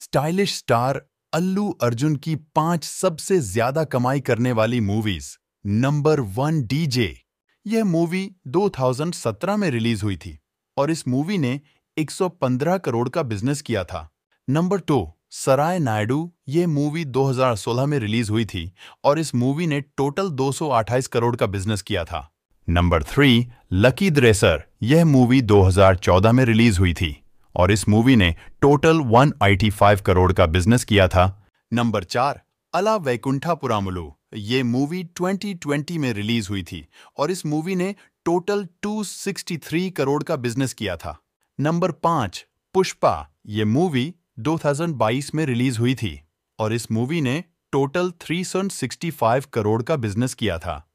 stylish star अल्लू अर्जुन की पांच सबसे ज्यादा कमाई करने वाली मूवीज नंबर वन डीजे यह मूवी 2017 में रिलीज हुई थी और इस मूवी ने 115 करोड़ का बिजनेस किया था नंबर टू सराय नायडू यह मूवी 2016 में रिलीज हुई थी और इस मूवी ने टोटल 228 करोड़ का बिजनेस किया था नंबर थ्री लकी द्रेसर यह मूवी 2014 में रिलीज हुई थी और इस मूवी ने टोटल 185 करोड़ का बिजनेस किया था नंबर चार अला वैकुंठा वैकुंठापुरामुलु ये मूवी 2020 में रिलीज हुई थी और इस मूवी ने टोटल 263 करोड़ का बिजनेस किया था नंबर पांच पुष्पा ये मूवी 2022 में रिलीज हुई थी और इस मूवी ने टोटल 365 करोड़ का बिजनेस किया था